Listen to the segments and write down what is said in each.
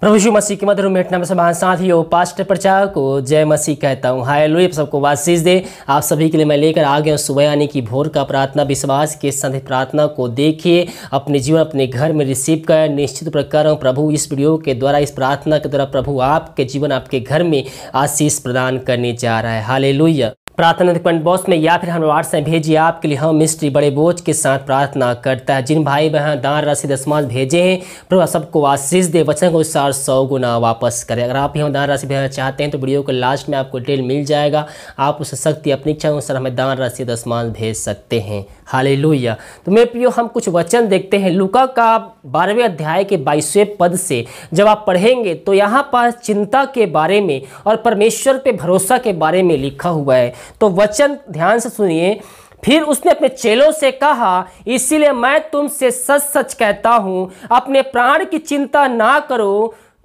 प्रभु यीशु मसीह के मधुर में समान से साथियों पास्ट प्रचार को जय मसीह कहता हूँ हाय लोहिप सबको वाशीष दे आप सभी के लिए मैं लेकर आ गया हूँ सुबह यानी कि भोर का प्रार्थना विश्वास के साथ प्रार्थना को देखिए अपने जीवन अपने घर में रिसीव कर निश्चित प्रकार हूँ प्रभु इस वीडियो के द्वारा इस प्रार्थना के द्वारा प्रभु आपके जीवन आपके घर में आशीष प्रदान करने जा रहा है हाल प्रार्थना रिकमेंड बॉक्स में या फिर हमारे व्हाट्सएप भेजिए आपके लिए हम मिस्ट्री बड़े बोझ के साथ प्रार्थना करता है जिन भाई बहन दान राशि दसमास भेजे हैं प्रभु सबको आशीष दे वचन को सार सौ गुना वापस करें अगर आप यहाँ दान राशि भेजना चाहते हैं तो वीडियो को लास्ट में आपको डिटेल मिल जाएगा आप उस शक्ति अपनी इच्छा अनुसार हमें दान राशि दसमास भेज सकते हैं हाले तो मेरे प्रियो हम कुछ वचन देखते हैं लुका का बारहवें अध्याय के बाईसवें पद से जब आप पढ़ेंगे तो यहाँ पर चिंता के बारे में और परमेश्वर पर भरोसा के बारे में लिखा हुआ है तो वचन ध्यान से सुनिए फिर उसने अपने चेलों से कहा इसीलिए मैं तुमसे सच सच कहता हूँ अपने प्राण की चिंता ना करो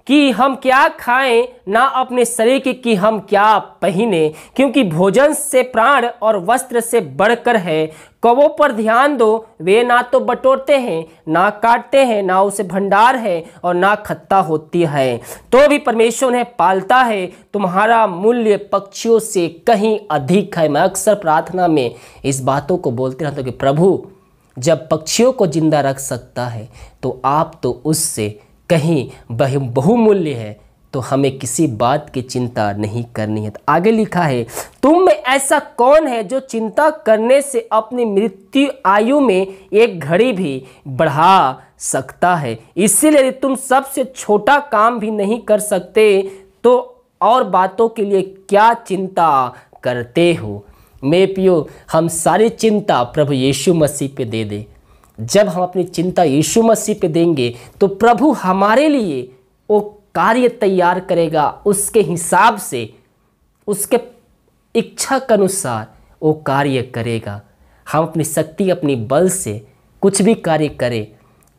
कि हम क्या खाएं ना अपने शरीर की कि हम क्या पहने क्योंकि भोजन से प्राण और वस्त्र से बढ़कर है कवों पर ध्यान दो वे ना तो बटोरते हैं ना काटते हैं ना उसे भंडार है और ना खत्ता होती है तो भी परमेश्वर उन्हें पालता है तुम्हारा मूल्य पक्षियों से कहीं अधिक है मैं अक्सर प्रार्थना में इस बातों को बोलते रहता हूँ कि प्रभु जब पक्षियों को जिंदा रख सकता है तो आप तो उससे कहीं बह बहुमूल्य है तो हमें किसी बात की चिंता नहीं करनी है तो आगे लिखा है तुम में ऐसा कौन है जो चिंता करने से अपनी मृत्यु आयु में एक घड़ी भी बढ़ा सकता है इसीलिए यदि तुम सबसे छोटा काम भी नहीं कर सकते तो और बातों के लिए क्या चिंता करते हो मे पियो हम सारी चिंता प्रभु यीशु मसीह पे दे दें जब हम अपनी चिंता यीशु मसीह पे देंगे तो प्रभु हमारे लिए वो कार्य तैयार करेगा उसके हिसाब से उसके इच्छा के अनुसार वो कार्य करेगा हम अपनी शक्ति अपनी बल से कुछ भी कार्य करें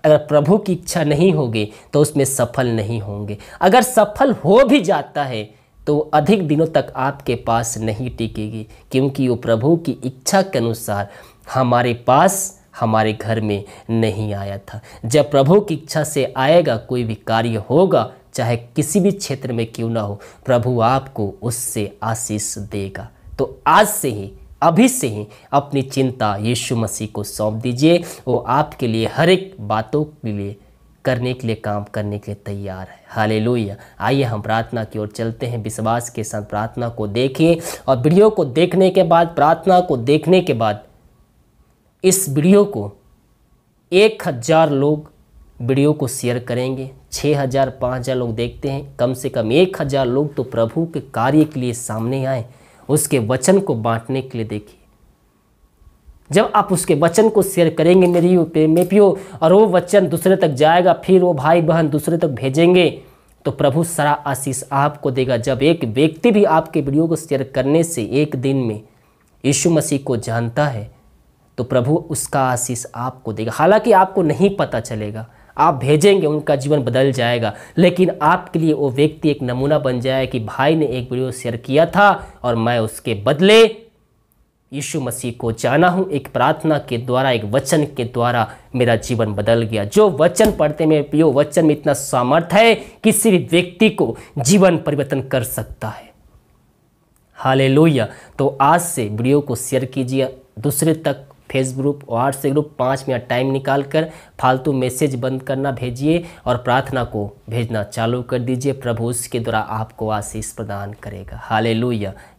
अगर प्रभु की इच्छा नहीं होगी तो उसमें सफल नहीं होंगे अगर सफल हो भी जाता है तो अधिक दिनों तक आपके पास नहीं टिकेगी क्योंकि वो प्रभु की इच्छा के अनुसार हमारे पास हमारे घर में नहीं आया था जब प्रभु की इच्छा से आएगा कोई भी कार्य होगा चाहे किसी भी क्षेत्र में क्यों ना हो प्रभु आपको उससे आशीष देगा तो आज से ही अभी से ही अपनी चिंता यीशु मसीह को सौंप दीजिए वो आपके लिए हर एक बातों के लिए करने के लिए काम करने के लिए तैयार है हाले आइए हम प्रार्थना की ओर चलते हैं विश्वास के साथ प्रार्थना को देखें और वीडियो को देखने के बाद प्रार्थना को देखने के बाद इस वीडियो को एक हज़ार लोग वीडियो को शेयर करेंगे छः हज़ार पाँच हज़ार लोग देखते हैं कम से कम एक हज़ार लोग तो प्रभु के कार्य के लिए सामने आए उसके वचन को बांटने के लिए देखिए जब आप उसके वचन को शेयर करेंगे मेरी में पियो और वो वचन दूसरे तक जाएगा फिर वो भाई बहन दूसरे तक भेजेंगे तो प्रभु सारा आशीष आपको देगा जब एक व्यक्ति भी आपके वीडियो को शेयर करने से एक दिन में यीशु मसीह को जानता है तो प्रभु उसका आशीष आपको देगा हालांकि आपको नहीं पता चलेगा आप भेजेंगे उनका जीवन बदल जाएगा लेकिन आपके लिए वो व्यक्ति एक नमूना बन जाए कि भाई ने एक वीडियो शेयर किया था और मैं उसके बदले यीशु मसीह को जाना हूँ एक प्रार्थना के द्वारा एक वचन के द्वारा मेरा जीवन बदल गया जो वचन पढ़ते में प्रियो वचन में इतना सामर्थ है किसी भी व्यक्ति को जीवन परिवर्तन कर सकता है हाले तो आज से वीडियो को शेयर कीजिए दूसरे तक फेस ग्रुप व्हाट्सएप ग्रुप पाँच मिनट टाइम निकाल कर फालतू मैसेज बंद करना भेजिए और प्रार्थना को भेजना चालू कर दीजिए प्रभु उसके द्वारा आपको आशीष प्रदान करेगा हाले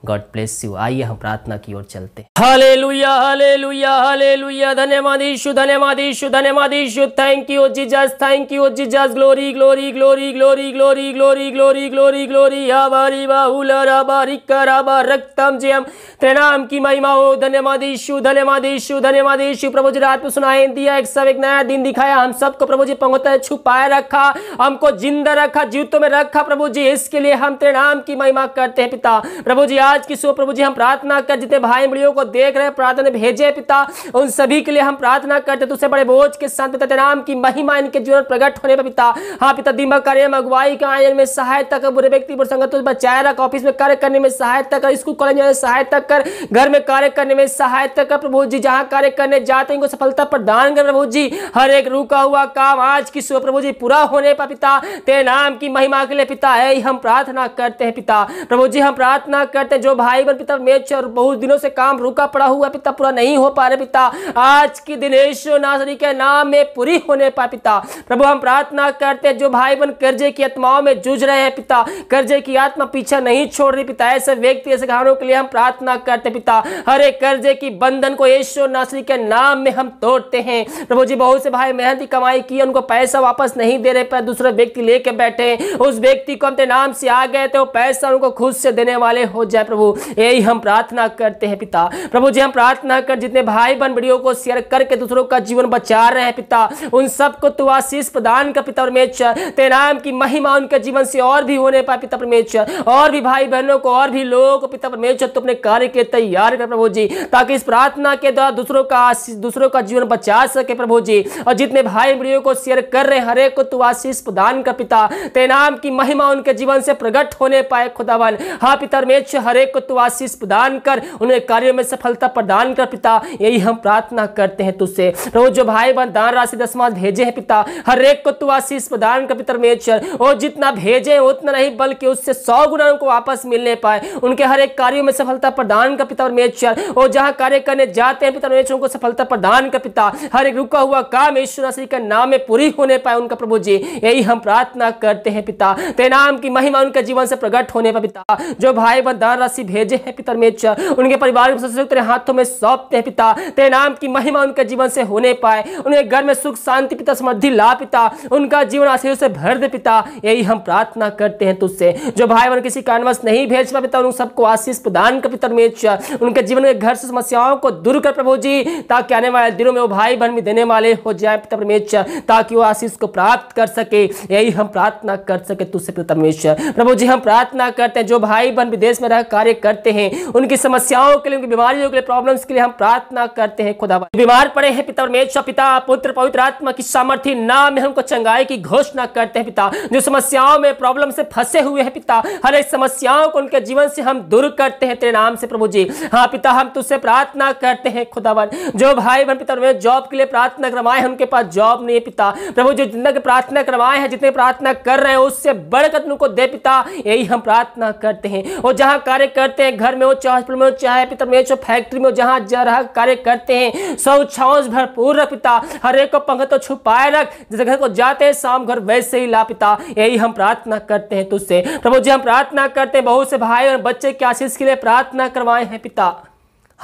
गॉड ब्लेस यू आइए हम प्रार्थना की ओर चलते हले लुया हले लुया हले लुया धन्यवाद ईशु धन्यवाद ईशु धन्यवाद Ishu thank you Jesus thank you Jesus glory glory glory glory glory glory glory glory glory हमारी बाहुल राबा रक्तम जयम तेरे नाम की महिमा हो धन्यवाद ईशु धन्यवाद ईशु धन्यवाद ईशु प्रभु जी रात में सुनाए दिया एक सब एक नया दिन दिखाया हम सबको प्रभु जी पंगोता छुपाए रखा हमको जिंदा रखा जीवतों में रखा प्रभु जी इसके लिए हम तेरे नाम की महिमा करते हैं पिता प्रभु जी आज आज की सुबह प्रभु जी हम प्रार्थना कर जितने भाई बड़ियों को देख रहे प्रार्थना भेजे पिता उन सभी के लिए हम प्रार्थना करते तुझसे बड़े बोझ के संत पिता नाम की महिमा इनके जीवन प्रकट होने पर पिता हाँ पिता दिमाग कार्य में अगुवाई का आयन में सहायता कर बुरे व्यक्ति पर संगत बचाए रख ऑफिस में कार्य करने में सहायता कर स्कूल कॉलेज में सहायता कर घर में कार्य करने में सहायता कर प्रभु जी जहाँ कार्य करने जाते हैं उनको सफलता प्रदान कर प्रभु जी हर एक रुका हुआ काम आज की सुबह प्रभु जी पूरा होने पर पिता तेरे नाम की महिमा के लिए पिता है हम प्रार्थना करते हैं पिता प्रभु जी हम प्रार्थना करते सकते जो भाई बहन पिता मेच और बहुत दिनों से काम रुका पड़ा हुआ पिता पूरा नहीं हो पा रहे पिता आज के दिन दिनेश नाजरी के नाम में पूरी होने पा पिता प्रभु हम प्रार्थना करते जो भाई बहन कर्जे की आत्माओं में जूझ रहे हैं पिता कर्जे की आत्मा पीछा नहीं छोड़ रही पिता ऐसे व्यक्ति ऐसे घरों के लिए हम प्रार्थना करते पिता हरे कर्जे की बंधन को यीशु नासरी के नाम में हम तोड़ते हैं प्रभु जी बहुत से भाई मेहनत की कमाई की उनको पैसा वापस नहीं दे रहे पर दूसरे व्यक्ति लेके बैठे उस व्यक्ति को हम नाम से आ गए तो पैसा उनको खुद से देने वाले हो जाए है प्रभु यही हम प्रार्थना करते हैं पिता प्रभु जी हम प्रार्थना कर जितने भाई बहन वीडियो को शेयर करके दूसरों का जीवन बचा रहे हैं पिता उन सबको तो आशीष प्रदान कर पिता परमेश्वर तेरे नाम की महिमा उनके जीवन से और भी होने पाए पिता परमेश्वर और भी भाई बहनों को और भी लोगों को पिता परमेश्वर तो अपने कार्य के तैयार कर प्रभु जी ताकि इस प्रार्थना के द्वारा दूसरों का दूसरों का जीवन बचा सके प्रभु जी और जितने भाई वीडियो को शेयर कर रहे हैं हरेक को तू आशीष प्रदान कर पिता तेनाम की महिमा उनके जीवन से प्रकट होने पाए खुदावन हाँ पिता परमेश्वर हरेक को तू आशीष प्रदान कर उन्हें कार्यों में सफलता प्रदान कर पिता यही हम प्रार्थना करते हैं तुझसे रोज जो भाई बहन दान राशि दसमा भेजे हैं पिता हरेक को तू आशीष प्रदान कर पिता मेचर और जितना भेजे उतना नहीं बल्कि उससे सौ गुना उनको वापस मिलने पाए उनके हर एक कार्यों में सफलता प्रदान कर पिता मेचर और जहाँ कार्य करने जाते हैं पिता मेचर उनको सफलता प्रदान कर पिता हर एक रुका हुआ काम ईश्वर राशि के नाम में पूरी होने पाए उनका प्रभु जी यही हम प्रार्थना करते हैं पिता तेनाम की महिमा उनके जीवन से प्रकट होने पर पिता जो भाई बहन दान राशि भेजे हैं है मेच उनके परिवार के सदस्यों तेरे हाथों में सौंपते हैं पिता तेरे नाम की महिमा उनके जीवन से होने पाए उन्हें घर में सुख शांति पिता समृद्धि ला पिता उनका जीवन आशीर्वाद से भर दे पिता यही हम प्रार्थना करते हैं तुझसे जो भाई बहन किसी कारणवश नहीं भेज पा पिता उन सबको आशीष प्रदान कर मेच उनके जीवन में घर से समस्याओं को दूर कर प्रभु जी ताकि आने वाले दिनों में वो भाई बहन भी देने वाले हो जाए पिता परमेश ताकि वो आशीष को प्राप्त कर सके यही हम प्रार्थना कर सके तुझसे पिता परमेश प्रभु जी हम प्रार्थना करते हैं जो भाई बहन विदेश में रहकर कार्य करते हैं उनकी समस्याओं के लिए उनकी बीमारियों के लिए प्रॉब्लम्स के लिए हम प्रार्थना करते हैं खुदा बीमार पड़े हैं पिता परमेश्वर पिता पुत्र पवित्र आत्मा की सामर्थ्य नाम में हमको चंगाई की घोषणा करते हैं पिता जो समस्याओं में प्रॉब्लम से फंसे हुए हैं पिता हर एक समस्याओं को उनके जीवन से हम दूर करते हैं तेरे नाम से प्रभु जी हाँ पिता हम तुझसे प्रार्थना करते हैं खुदावन जो भाई बहन पिता जॉब के लिए प्रार्थना करवाए हैं उनके पास जॉब नहीं है पिता प्रभु जो जितना की प्रार्थना करवाए हैं जितने प्रार्थना कर रहे हैं उससे बढ़कर उनको दे पिता यही हम प्रार्थना करते हैं और जहाँ कार्य कार्य करते हैं घर में हो चाहे हॉस्पिटल में हो चाहे पिता में हो फैक्ट्री में हो जहाँ जा रहा कार्य करते हैं सौ छाँस भरपूर रख पिता हर एक को पंख तो छुपाए रख जैसे घर को जाते हैं शाम घर वैसे ही ला पिता यही हम प्रार्थना करते हैं तुझसे प्रभु जी हम प्रार्थना करते हैं बहुत से भाई और बच्चे के आशीष के लिए प्रार्थना करवाए हैं पिता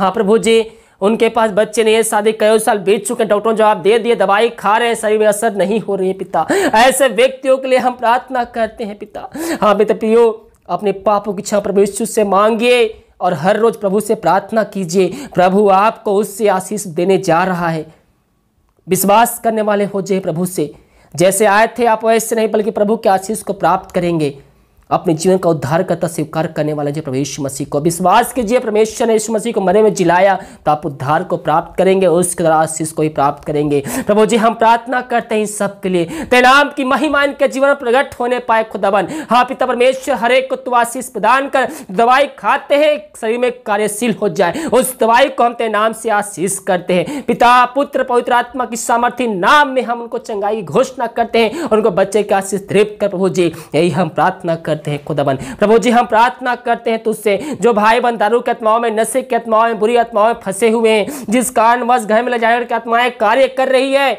हाँ प्रभु जी उनके पास बच्चे नहीं है शादी कई साल बीत चुके हैं डॉक्टरों जवाब दे दिए दवाई खा रहे हैं शरीर में असर नहीं हो रही है पिता ऐसे व्यक्तियों के लिए हम प्रार्थना करते हैं पिता हाँ पिता पियो अपने पापों की क्षमा प्रभु यीशु से मांगिए और हर रोज प्रभु से प्रार्थना कीजिए प्रभु आपको उससे आशीष देने जा रहा है विश्वास करने वाले हो जाए प्रभु से जैसे आए थे आप वैसे नहीं बल्कि प्रभु के आशीष को प्राप्त करेंगे अपने जीवन का उद्धार करता स्वीकार करने वाला जो परमेश मसीह को विश्वास कीजिए परमेश्वर ने यीशु मसीह को मरे में जिलाया तो आप उद्धार को प्राप्त करेंगे और उसके द्वारा आशीष को ही प्राप्त करेंगे प्रभु जी हम प्रार्थना करते हैं सबके लिए तेनाम की महिमा इनके जीवन प्रकट होने पाए खुदावन हाँ पिता परमेश्वर एक को तो आशीष प्रदान कर दवाई खाते हैं शरीर में कार्यशील हो जाए उस दवाई को हम तेनाम से आशीष करते हैं पिता पुत्र पवित्र आत्मा की सामर्थ्य नाम में हम उनको चंगाई घोषणा करते हैं उनको बच्चे के आशीष तृप्त कर प्रभु जी यही हम प्रार्थना करते करते हैं खुदाबंद प्रभु जी हम प्रार्थना करते हैं तुझसे जो भाई बन दारू के आत्माओं में नशे की आत्माओं में बुरी आत्माओं में फंसे हुए हैं जिस कारणवश घर में ले जाने की आत्माएं कार्य कर रही है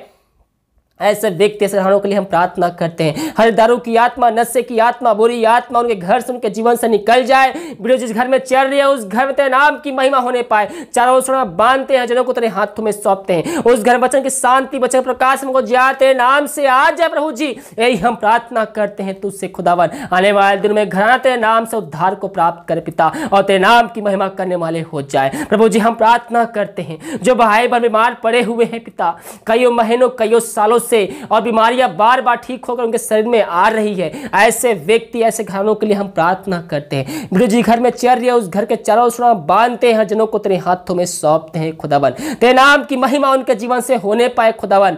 ऐसे व्यक्ति ऐसे के लिए हम प्रार्थना करते हैं दारू की आत्मा नशे की आत्मा बुरी आत्मा उनके घर से उनके जीवन से निकल जाए वीडियो जिस घर में चल रही है उस घर में तेरे नाम की महिमा होने पाए चारों ओर बांधते हैं जनों को तेरे हाथों में सौंपते हैं उस घर वचन की शांति वचन प्रकाश हमको जिया नाम से आ जाए प्रभु जी यही हम प्रार्थना करते हैं तुझसे खुदावन आने वाले दिन में घर तेरे नाम से उद्धार को प्राप्त करे पिता और तेरे नाम की महिमा करने वाले हो जाए प्रभु जी हम प्रार्थना करते हैं जो भाई पर बीमार पड़े हुए हैं पिता कईयों महीनों कईयों सालों से से और बीमारियां बार बार ठीक होकर उनके शरीर में आ रही है ऐसे व्यक्ति ऐसे घरों के लिए हम प्रार्थना करते हैं गुरु जी घर में चर रही उस घर के चरों सुना बांधते हैं जनों को तेरे हाथों में सौंपते हैं खुदावन तेरे नाम की महिमा उनके जीवन से होने पाए खुदावन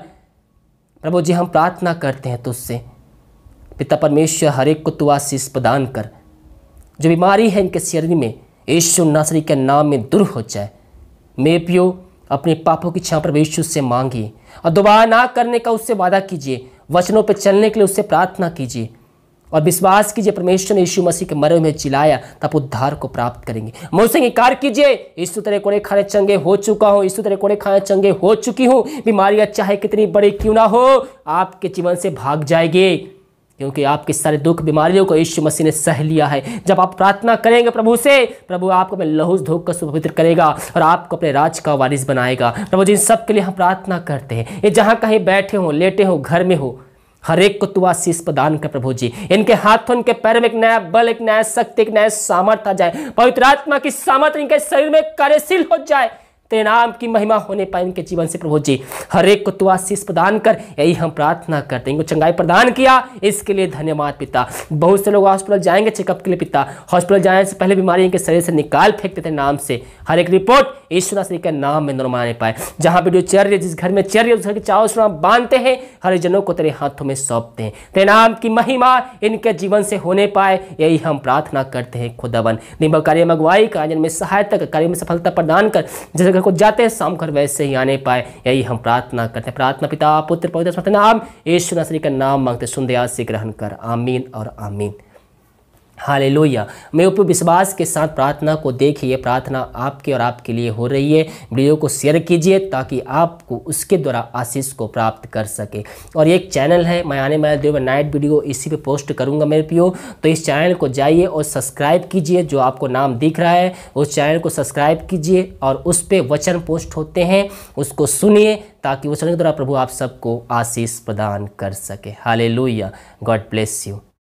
प्रभु जी हम प्रार्थना करते हैं तुझसे पिता परमेश्वर हर एक को तु आशीष प्रदान कर जो बीमारी है इनके शरीर में यीशु नासरी के नाम में दूर हो जाए पियो अपने पापों की क्षमा परमेश्वर से मांगी और दोबारा ना करने का उससे वादा कीजिए वचनों पर चलने के लिए उससे प्रार्थना कीजिए और विश्वास कीजिए परमेश्वर ने यीशु मसीह के मरे में चिलाया तब उद्धार को प्राप्त करेंगे मुझसे इनकार कीजिए इस तरह कोड़े खाने चंगे हो चुका हूँ इस तरह कोड़े खाने चंगे हो चुकी हूँ बीमारियाँ चाहे कितनी बड़ी क्यों ना हो आपके जीवन से भाग जाएगी क्योंकि आपके सारे दुख बीमारियों को यीशु मसीह ने सह लिया है जब आप प्रार्थना करेंगे प्रभु से प्रभु आपको अपने लहू धोख का सुपवित्र करेगा और आपको अपने राज का वारिस बनाएगा प्रभु इन सब के लिए हम प्रार्थना करते हैं ये जहाँ कहीं बैठे हों लेटे हों घर में हो हर एक को तुआ शीस प्रदान कर प्रभु जी इनके हाथों इनके पैर में एक नया बल एक नया शक्ति एक नया सामर्थ्य आ जाए पवित्र आत्मा की सामर्थ्य इनके शरीर में कार्यशील हो जाए तेनाम की महिमा होने पाए इनके जीवन से प्रभु जी हर एक को तो आशीष प्रदान कर यही हम प्रार्थना करते हैं इनको चंगाई प्रदान किया इसके लिए धन्यवाद पिता बहुत से लोग हॉस्पिटल जाएंगे चेकअप के लिए पिता हॉस्पिटल जाने से पहले बीमारी इनके शरीर से निकाल फेंकते थे नाम से हर एक रिपोर्ट ईश्वर श्री के नाम में नुरमाने पाए जहाँ वीडियो जो रही जिस घर में चर्य उस घर के चारों सुना बांधते हैं हर जनों को तेरे हाथों में सौंपते हैं तेरे नाम की महिमा इनके जीवन से होने पाए यही हम प्रार्थना करते हैं खुदावन निम्ब कार्य मगवाई का आयोजन में सहायता कार्य में सफलता प्रदान कर जैसे घर को जाते हैं शाम घर वैसे ही आने पाए यही हम प्रार्थना करते हैं प्रार्थना पिता पुत्र पवित्र नाम ईश्वर नसरी का नाम मांगते सुन से ग्रहण कर आमीन और आमीन हालेलुया लोहिया मैं उप विश्वास के साथ प्रार्थना को देखिए प्रार्थना आपके और आपके लिए हो रही है वीडियो को शेयर कीजिए ताकि आपको उसके द्वारा आशीष को प्राप्त कर सके और एक चैनल है मैं आने वाले देव नाइट वीडियो इसी पे पोस्ट करूँगा मेरे पियो तो इस चैनल को जाइए और सब्सक्राइब कीजिए जो आपको नाम दिख रहा है उस चैनल को सब्सक्राइब कीजिए और उस पर वचन पोस्ट होते हैं उसको सुनिए ताकि वचन के द्वारा प्रभु आप सबको आशीष प्रदान कर सके हाले गॉड ब्लेस यू